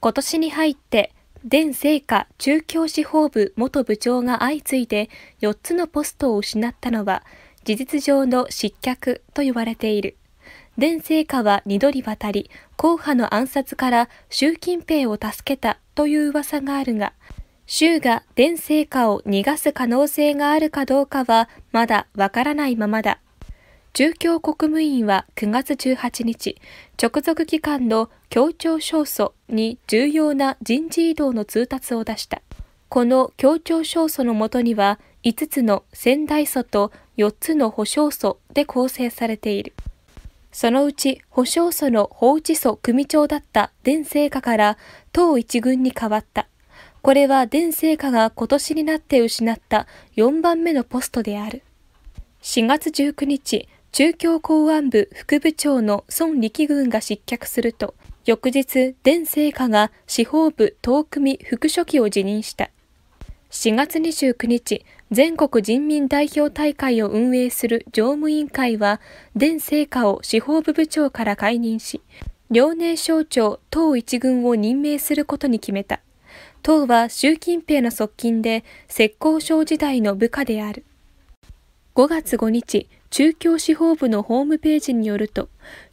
今年に入って、前聖火中京司法部元部長が相次いで4つのポストを失ったのは、事実上の失脚と言われている。前聖火は2度にわたり、後派の暗殺から習近平を助けたという噂があるが、州が伝成果を逃がす可能性があるかどうかはまだわからないままだ。中共国務院は9月18日、直属機関の協調少訴に重要な人事異動の通達を出した。この協調少訴のもとには、5つの仙台訴と4つの保証訴で構成されている。そのうち保証訴の法治訴組長だった伝成果から党一軍に変わった。これは伝成果が今年になって失った4番目のポストである。4月19日、中共公安部副部長の孫力軍が失脚すると、翌日、伝聖火が司法部東組副書記を辞任した。4月29日、全国人民代表大会を運営する常務委員会は、伝聖火を司法部部長から解任し、遼寧省庁党一軍を任命することに決めた。党は習近平の側近で、浙江省時代の部下である。5月5日、中京司法部のホームページによると、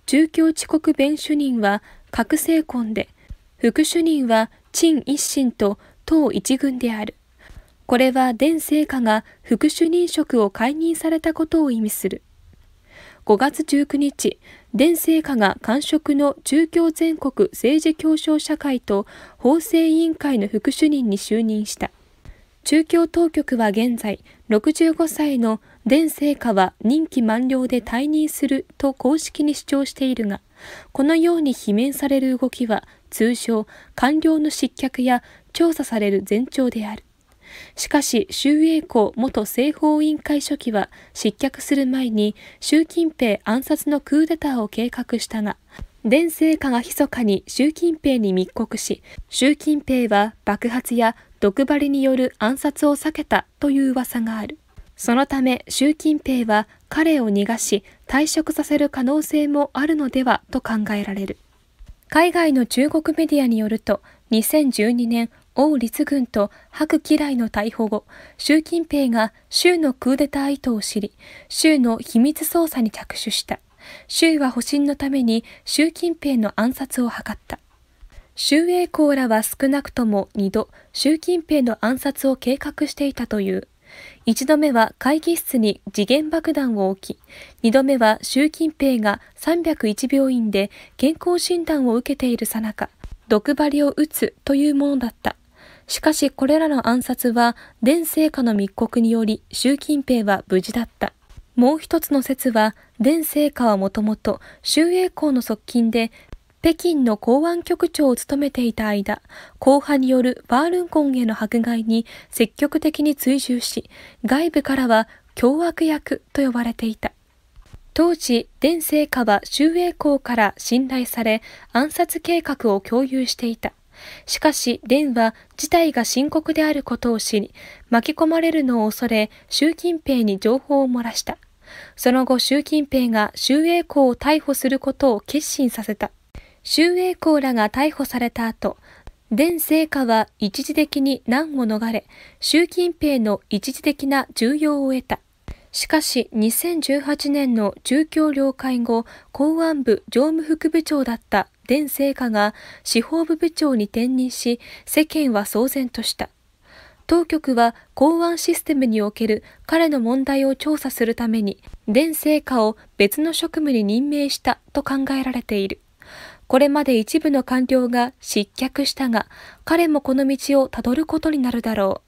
中京遅刻弁主任は覚醒婚で、副主任は陳一心と党一軍である。これは伝聖火が副主任職を解任されたことを意味する。5月19日、伝聖火が官職の中京全国政治協商社会と法制委員会の副主任に就任した。中京当局は現在、65歳の伝成下は任期満了で退任すると公式に主張しているが、このように罷免される動きは通常官僚の失脚や調査される前兆である。しかし、周永康元政法委員会書記は失脚する前に習近平暗殺のクーデターを計画したが、伝成下が密かに習近平に密告し、習近平は爆発や毒針による暗殺を避けたという噂がある。そのため習近平は彼を逃がし退職させる可能性もあるのではと考えられる海外の中国メディアによると2012年王立軍と白機雷の逮捕後習近平が州のクーデター意図を知り州の秘密捜査に着手した州は保身のために習近平の暗殺を図った周永公らは少なくとも2度習近平の暗殺を計画していたという1度目は会議室に時限爆弾を置き、2度目は習近平が301病院で健康診断を受けているさなか、毒針を打つというものだった。しかしこれらの暗殺は、伝成下の密告により習近平は無事だった。もう一つの説は、伝成下はもともと周永康の側近で北京の公安局長を務めていた間、後派によるバールンコンへの迫害に積極的に追従し、外部からは凶悪役と呼ばれていた。当時、伝聖下は周永公から信頼され、暗殺計画を共有していた。しかし、伝は事態が深刻であることを知り、巻き込まれるのを恐れ、習近平に情報を漏らした。その後、習近平が周永公を逮捕することを決心させた。周永康らが逮捕された後、伝聖果は一時的に難を逃れ、習近平の一時的な重要を得た。しかし、2018年の中共領解後、公安部常務副部長だった伝聖果が司法部部長に転任し、世間は騒然とした。当局は公安システムにおける彼の問題を調査するために、伝聖果を別の職務に任命したと考えられている。これまで一部の官僚が失脚したが、彼もこの道をたどることになるだろう。